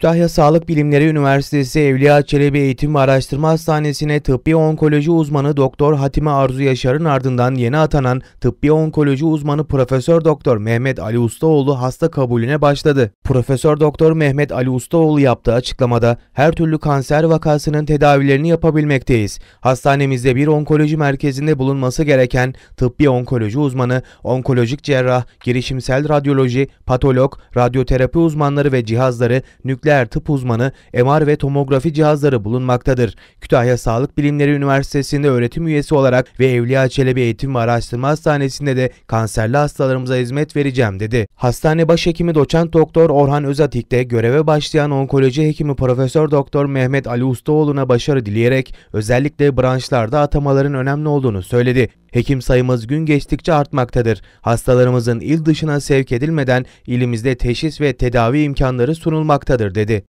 Kütahya Sağlık Bilimleri Üniversitesi Evliya Çelebi Eğitim ve Araştırma Hastanesi'ne tıbbi onkoloji uzmanı Doktor Hatime Arzu Yaşar'ın ardından yeni atanan tıbbi onkoloji uzmanı Profesör Doktor Mehmet Ali Ustaoğlu hasta kabulüne başladı. Profesör Doktor Mehmet Ali Ustaoğlu yaptığı açıklamada her türlü kanser vakasının tedavilerini yapabilmekteyiz. Hastanemizde bir onkoloji merkezinde bulunması gereken tıbbi onkoloji uzmanı, onkolojik cerrah, girişimsel radyoloji, patolog, radyoterapi uzmanları ve cihazları, nükleer tıp uzmanı, MR ve tomografi cihazları bulunmaktadır. Kütahya Sağlık Bilimleri Üniversitesi'nde öğretim üyesi olarak ve Evliya Çelebi Eğitim ve Araştırma Hastanesi'nde de kanserli hastalarımıza hizmet vereceğim dedi. Hastane başhekimi doçent doktor Orhan Özatik'te göreve başlayan onkoloji hekimi Profesör Doktor Mehmet Ali Ustaoğlu'na başarı dileyerek özellikle branşlarda atamaların önemli olduğunu söyledi. Hekim sayımız gün geçtikçe artmaktadır. Hastalarımızın il dışına sevk edilmeden ilimizde teşhis ve tedavi imkanları sunulmaktadır dedi.